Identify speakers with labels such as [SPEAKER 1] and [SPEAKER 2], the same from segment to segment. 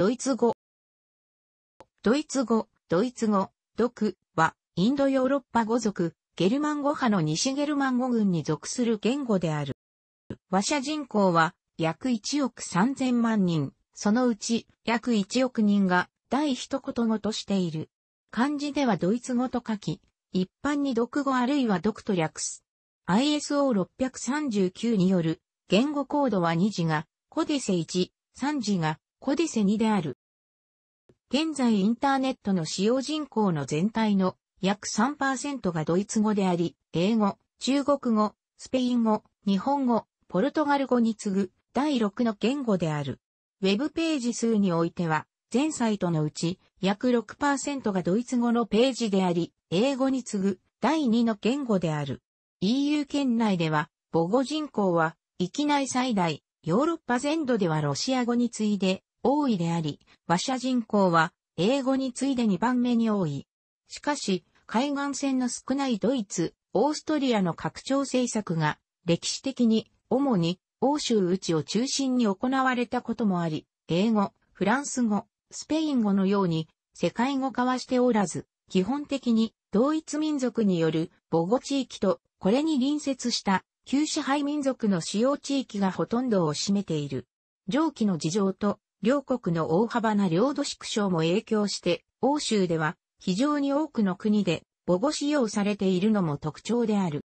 [SPEAKER 1] ドイツ語。ドイツ語、ドイツ語、毒は、インドヨーロッパ語族、ゲルマン語派の西ゲルマン語群に属する言語である。話者人口は、約1億3000万人、そのうち、約1億人が、第一言語としている。漢字ではドイツ語と書き、一般に読語あるいは毒と略す。ISO639 による、言語コードは2字が、コデセ1、3字が、コディセ2である。現在インターネットの使用人口の全体の約3%がドイツ語であり、英語、中国語、スペイン語、日本語、ポルトガル語に次ぐ第6の言語である。ウェブページ数においては、全サイトのうち約6%がドイツ語のページであり、英語に次ぐ第2の言語である。EU 圏内では、母語人口は、域内最大、ヨーロッパ全土ではロシア語に次いで、多いであり、和社人口は英語に次いで2番目に多い。しかし、海岸線の少ないドイツ、オーストリアの拡張政策が歴史的に主に欧州内を中心に行われたこともあり、英語、フランス語、スペイン語のように世界語化はしておらず、基本的に同一民族による母語地域とこれに隣接した旧支配民族の使用地域がほとんどを占めている。上記の事情と両国の大幅な領土縮小も影響して、欧州では非常に多くの国で母語使用されているのも特徴である。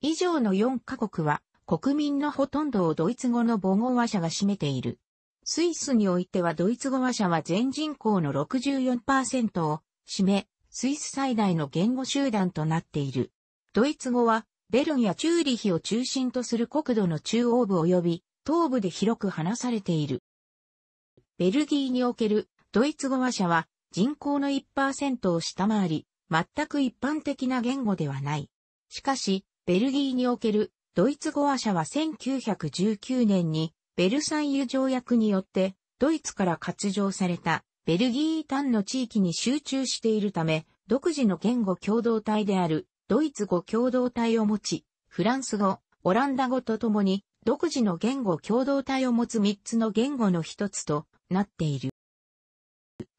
[SPEAKER 1] 以上の4カ国は国民のほとんどをドイツ語の母語話者が占めている。スイスにおいてはドイツ語話者は全人口の64%を占め、スイス最大の言語集団となっている。ドイツ語はベルンやチューリヒを中心とする国土の中央部及び東部で広く話されている。ベルギーにおけるドイツ語話者は人口の1%を下回り、全く一般的な言語ではない。しかし、ベルギーにおけるドイツ語話者は1919年にベルサイユ条約によってドイツから割譲されたベルギー単の地域に集中しているため、独自の言語共同体であるドイツ語共同体を持ち、フランス語、オランダ語とともに独自の言語共同体を持つ3つの言語の1つとなっている。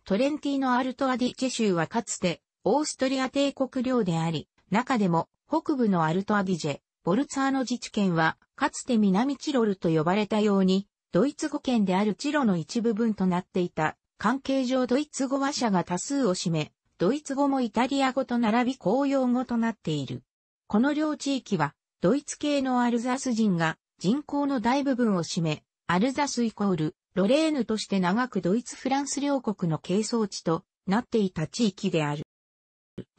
[SPEAKER 1] トレンティーアルト・アディチェ州はかつて、オーストリア帝国領であり、中でも、北部のアルト・アディジェ、ボルツァーノ自治県は、かつて南チロルと呼ばれたように、ドイツ語圏であるチロの一部分となっていた。関係上ドイツ語話者が多数を占め、ドイツ語もイタリア語と並び公用語となっている。この両地域は、ドイツ系のアルザス人が人口の大部分を占め、アルザスイコールロレーヌとして長くドイツ・フランス両国の係争地となっていた地域である。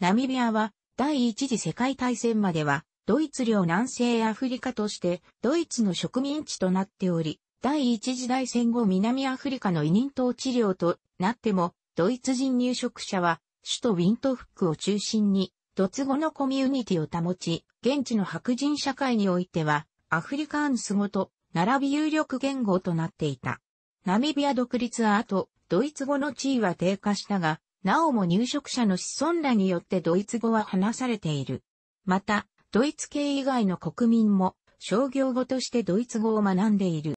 [SPEAKER 1] ナミビアは第一次世界大戦まではドイツ領南西アフリカとしてドイツの植民地となっており、第一次大戦後南アフリカの委任統治領となっても、ドイツ人入植者は首都ウィントフックを中心に、ドツ語のコミュニティを保ち、現地の白人社会においては、アフリカンス語と並び有力言語となっていた。ナミビア独立は後、ドイツ語の地位は低下したが、なおも入植者の子孫らによってドイツ語は話されている。また、ドイツ系以外の国民も商業語としてドイツ語を学んでいる。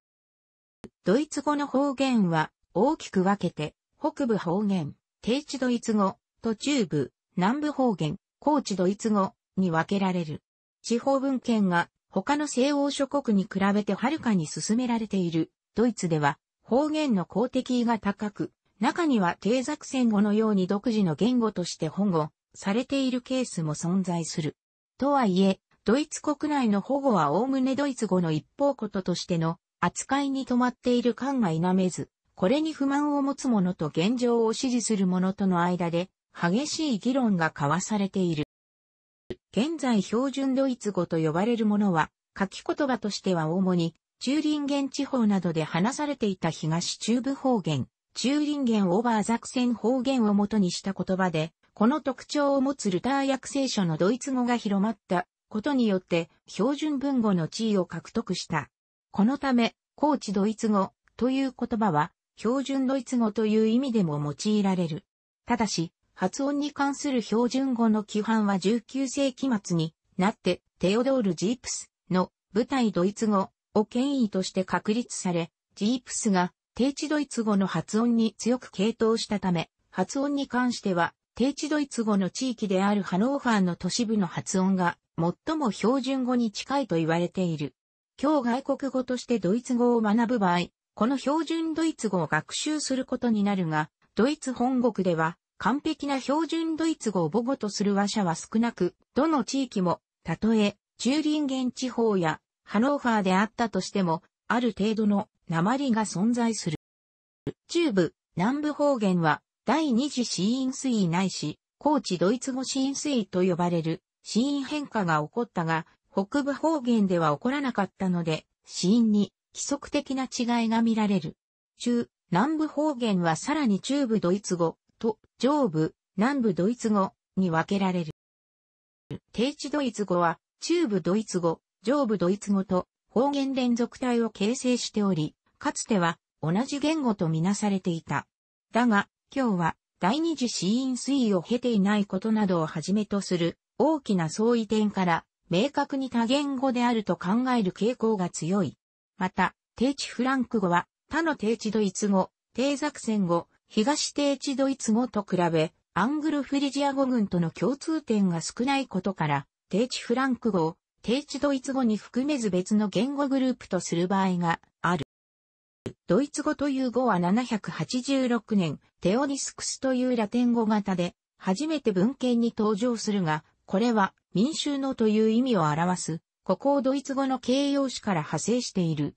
[SPEAKER 1] ドイツ語の方言は大きく分けて、北部方言、低地ドイツ語、と中部、南部方言、高地ドイツ語に分けられる。地方文献が他の西欧諸国に比べてはるかに進められている。ドイツでは方言の公的意が高く、中には低作戦語のように独自の言語として保護されているケースも存在する。とはいえ、ドイツ国内の保護はおおむねドイツ語の一方こととしての扱いに止まっている感が否めず、これに不満を持つ者と現状を支持する者との間で激しい議論が交わされている。現在標準ドイツ語と呼ばれるものは書き言葉としては主に中林源地方などで話されていた東中部方言、中林源オーバーザクセン方言をもとにした言葉で、この特徴を持つルター訳聖書のドイツ語が広まったことによって標準文語の地位を獲得した。このため、高知ドイツ語という言葉は標準ドイツ語という意味でも用いられる。ただし、発音に関する標準語の規範は19世紀末になってテオドール・ジープスの舞台ドイツ語を権威として確立され、ジープスが低地ドイツ語の発音に強く傾倒したため、発音に関しては、低地ドイツ語の地域であるハノーファーの都市部の発音が最も標準語に近いと言われている。今日外国語としてドイツ語を学ぶ場合、この標準ドイツ語を学習することになるが、ドイツ本国では完璧な標準ドイツ語を母語とする話者は少なく、どの地域も、たとえ、中林原地方やハノーファーであったとしても、ある程度の鉛が存在する。中部、南部方言は、第二次死因水位ないし、高知ドイツ語死因水位と呼ばれる、死因変化が起こったが、北部方言では起こらなかったので、死因に規則的な違いが見られる。中、南部方言はさらに中部ドイツ語と上部、南部ドイツ語に分けられる。低地ドイツ語は中部ドイツ語、上部ドイツ語と方言連続体を形成しており、かつては同じ言語とみなされていた。だが、今日は第二次死因推移を経ていないことなどをはじめとする大きな相違点から明確に多言語であると考える傾向が強い。また、低地フランク語は他の低地ドイツ語、低作戦語、東低地ドイツ語と比べ、アングルフリジア語群との共通点が少ないことから、低地フランク語を低地ドイツ語に含めず別の言語グループとする場合がある。ドイツ語という語は786年、テオディスクスというラテン語型で、初めて文献に登場するが、これは民衆のという意味を表す、ここをドイツ語の形容詞から派生している。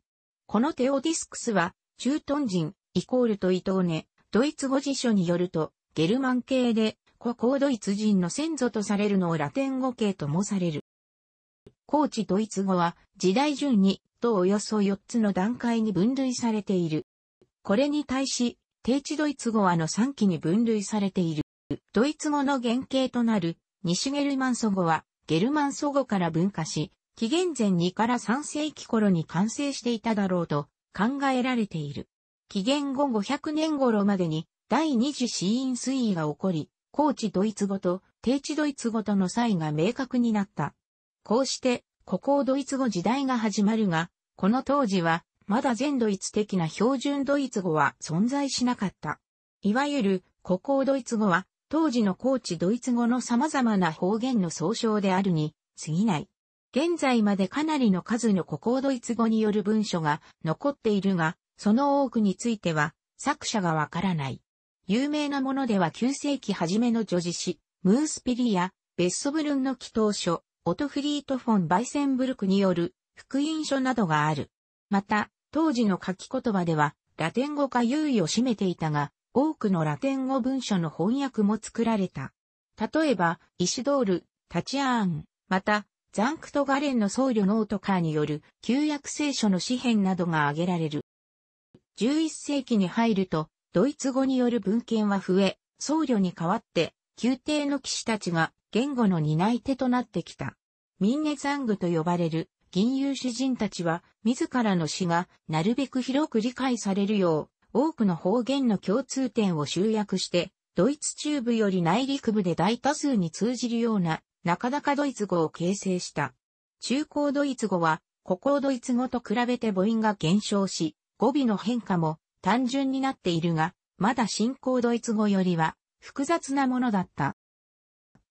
[SPEAKER 1] このテオディスクスは、中東人、イコールと伊藤ね、ドイツ語辞書によると、ゲルマン系で、ここをドイツ人の先祖とされるのをラテン語系ともされる。高知ドイツ語は時代順にとおよそ4つの段階に分類されている。これに対し、低地ドイツ語はの3期に分類されている。ドイツ語の原型となる西ゲルマン祖語はゲルマン祖語から分化し、紀元前2から3世紀頃に完成していただろうと考えられている。紀元後500年頃までに第二次死因推移が起こり、高地ドイツ語と低地ドイツ語との差異が明確になった。こうして、古今ドイツ語時代が始まるが、この当時は、まだ全ドイツ的な標準ドイツ語は存在しなかった。いわゆる、古今ドイツ語は、当時の高知ドイツ語の様々な方言の総称であるに、過ぎない。現在までかなりの数の古今ドイツ語による文書が残っているが、その多くについては、作者がわからない。有名なものでは9世紀初めの女子詩、ムースピリや、ベッソブルンの祈祷書、オトフリート・フォン・バイセンブルクによる福音書などがある。また、当時の書き言葉では、ラテン語が優位を占めていたが、多くのラテン語文書の翻訳も作られた。例えば、イシドール、タチアーン、また、ザンクトガレンの僧侶ノートカーによる旧約聖書の詩編などが挙げられる。11世紀に入ると、ドイツ語による文献は増え、僧侶に代わって宮廷の騎士たちが言語の担い手となってきた。ミンネザングと呼ばれる銀融詩人たちは自らの詩がなるべく広く理解されるよう多くの方言の共通点を集約してドイツ中部より内陸部で大多数に通じるような中高ドイツ語を形成した。中高ドイツ語は古高ドイツ語と比べて母音が減少し語尾の変化も単純になっているがまだ新高ドイツ語よりは複雑なものだった。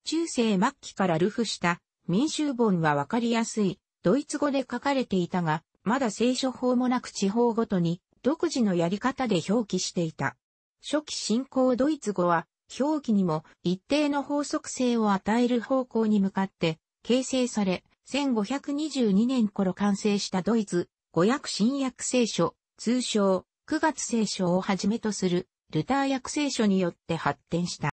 [SPEAKER 1] 中世末期からルフした民衆本はわかりやすいドイツ語で書かれていたが、まだ聖書法もなく地方ごとに独自のやり方で表記していた。初期進行ドイツ語は表記にも一定の法則性を与える方向に向かって形成され、1522年頃完成したドイツ、語訳新約聖書、通称、9月聖書をはじめとするルター訳聖書によって発展した。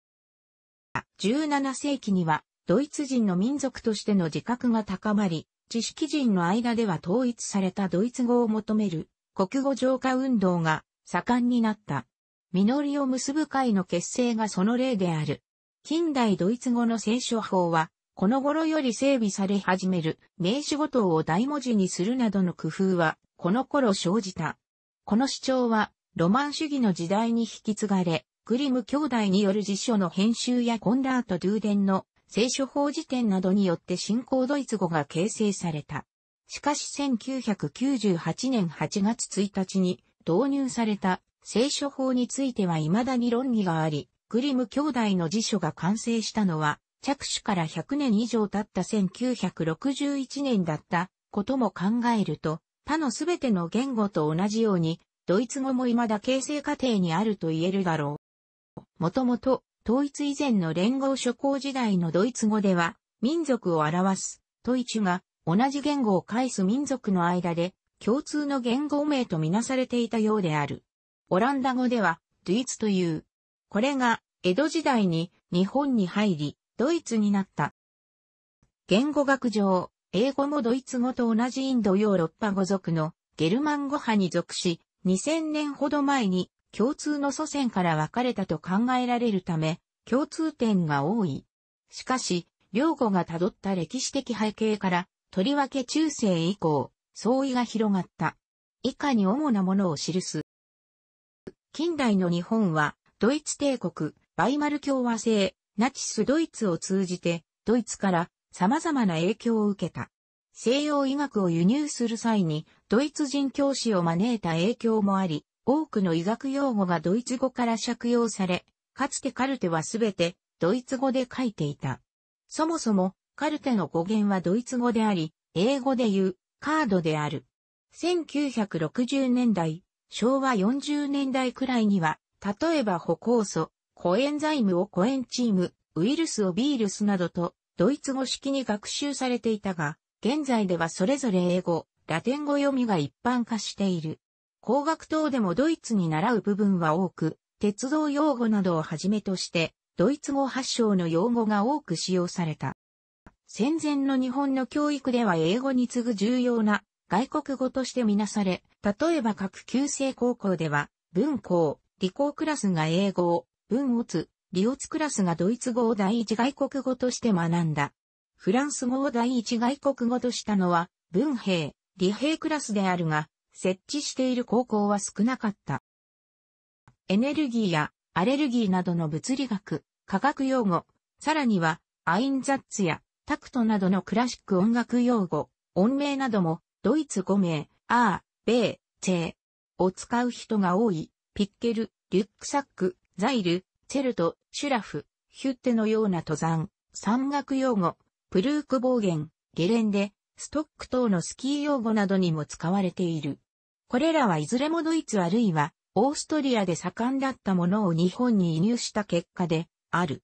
[SPEAKER 1] 17世紀には、ドイツ人の民族としての自覚が高まり、知識人の間では統一されたドイツ語を求める国語浄化運動が盛んになった。実りを結ぶ会の結成がその例である。近代ドイツ語の聖書法は、この頃より整備され始める名詞ごとを大文字にするなどの工夫は、この頃生じた。この主張は、ロマン主義の時代に引き継がれ、グリム兄弟による辞書の編集やコンラート・ドゥーデンの聖書法辞典などによって新興ドイツ語が形成された。しかし1998年8月1日に導入された聖書法については未だに論議があり、グリム兄弟の辞書が完成したのは、着手から100年以上経った1961年だったことも考えると、他のすべての言語と同じようにドイツ語も未だ形成過程にあると言えるだろう。もともと、統一以前の連合諸侯時代のドイツ語では、民族を表す、イ一が、同じ言語を介す民族の間で、共通の言語名とみなされていたようである。オランダ語では、ドイツという。これが、江戸時代に日本に入り、ドイツになった。言語学上、英語もドイツ語と同じインドヨーロッパ語族のゲルマン語派に属し、2000年ほど前に共通の祖先から分かれたと考えられるため、共通点が多い。しかし、両語が辿った歴史的背景から、とりわけ中世以降、相違が広がった。以下に主なものを記す。近代の日本は、ドイツ帝国、バイマル共和制、ナチスドイツを通じて、ドイツから様々な影響を受けた。西洋医学を輸入する際にドイツ人教師を招いた影響もあり、多くの医学用語がドイツ語から借用され、かつてカルテはすべてドイツ語で書いていた。そもそもカルテの語源はドイツ語であり、英語で言うカードである。1960年代、昭和40年代くらいには、例えば歩行素、コエンザイムをコエンチーム、ウイルスをビールスなどと、ドイツ語式に学習されていたが、現在ではそれぞれ英語、ラテン語読みが一般化している。工学等でもドイツに習う部分は多く、鉄道用語などをはじめとして、ドイツ語発祥の用語が多く使用された。戦前の日本の教育では英語に次ぐ重要な外国語としてみなされ、例えば各旧制高校では、文校、理工クラスが英語を、文をツ、理オツクラスがドイツ語を第一外国語として学んだ。フランス語を第一外国語としたのは、文兵、理兵クラスであるが、設置している高校は少なかった。エネルギーやアレルギーなどの物理学、科学用語、さらには、アインザッツやタクトなどのクラシック音楽用語、音名なども、ドイツ語名、アー、ベー、チェー、を使う人が多い、ピッケル、リュックサック、ザイル、チェルト、シュラフ、ヒュッテのような登山、山岳用語、プルーク暴言、ゲレンデ、ストック等のスキー用語などにも使われている。これらはいずれもドイツあるいはオーストリアで盛んだったものを日本に移入した結果である。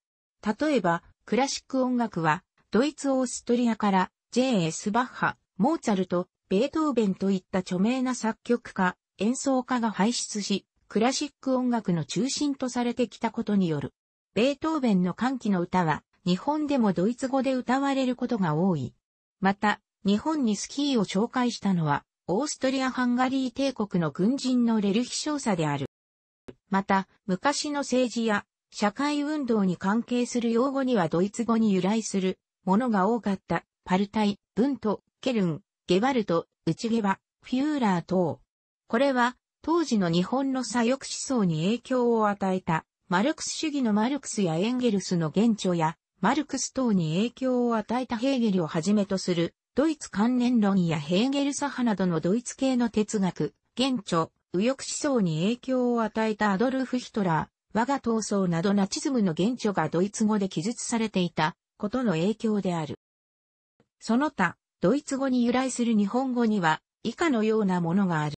[SPEAKER 1] 例えば、クラシック音楽はドイツ・オーストリアから J.S. バッハ、モーツァルト、ベートーベンといった著名な作曲家、演奏家が輩出し、クラシック音楽の中心とされてきたことによる。ベートーベンの歓喜の歌は、日本でもドイツ語で歌われることが多い。また、日本にスキーを紹介したのは、オーストリア・ハンガリー帝国の軍人のレルヒ少佐である。また、昔の政治や社会運動に関係する用語にはドイツ語に由来するものが多かった、パルタイ、ブント、ケルン、ゲバルト、ウチゲバ、フューラー等。これは、当時の日本の左翼思想に影響を与えた、マルクス主義のマルクスやエンゲルスの原著や、マルクス等に影響を与えたヘーゲルをはじめとする、ドイツ関連論やヘーゲル左派などのドイツ系の哲学、現著、右翼思想に影響を与えたアドルフ・ヒトラー、我が闘争などナチズムの現著がドイツ語で記述されていたことの影響である。その他、ドイツ語に由来する日本語には以下のようなものがある。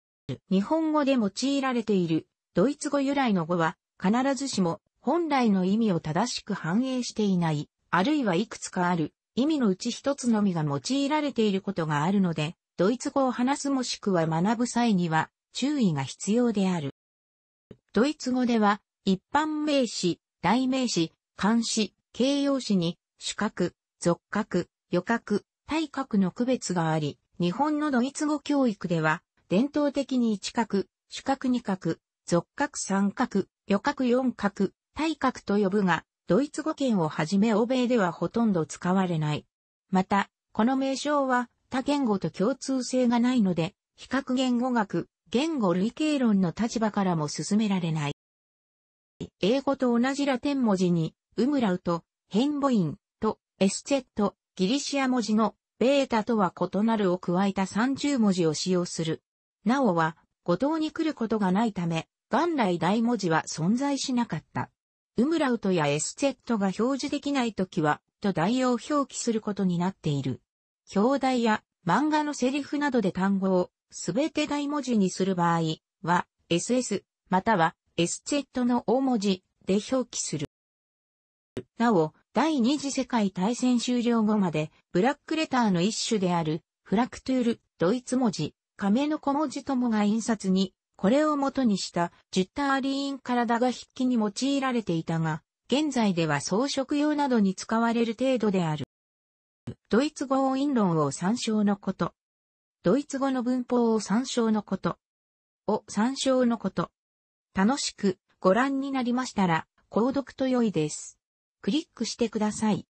[SPEAKER 1] 日本語で用いられているドイツ語由来の語は必ずしも本来の意味を正しく反映していない、あるいはいくつかある、意味のうち一つのみが用いられていることがあるので、ドイツ語を話すもしくは学ぶ際には注意が必要である。ドイツ語では、一般名詞、代名詞、漢詞、形容詞に、主格、属格、予格、対格の区別があり、日本のドイツ語教育では、伝統的に一角、主角二角、属角三角、予角四角、対角と呼ぶが、ドイツ語圏をはじめ欧米ではほとんど使われない。また、この名称は他言語と共通性がないので、比較言語学、言語類型論の立場からも進められない。英語と同じラテン文字に、ウムラウと、ヘンボインと、エスチェット、ギリシア文字の、ベータとは異なるを加えた30文字を使用する。なおは、後藤に来ることがないため、元来大文字は存在しなかった。ウムラウトや SZ が表示できないときは、と代用表記することになっている。表題や漫画のセリフなどで単語をすべて大文字にする場合は、SS または SZ の大文字で表記する。なお、第二次世界大戦終了後まで、ブラックレターの一種である、フラクトゥール、ドイツ文字、亀の小文字ともが印刷にこれを元にしたジュッターリーン体が筆記に用いられていたが、現在では装飾用などに使われる程度である。ドイツ語を引論を参照のこと。ドイツ語の文法を参照のこと。を参照のこと。楽しくご覧になりましたら、購読と良いです。クリックしてください。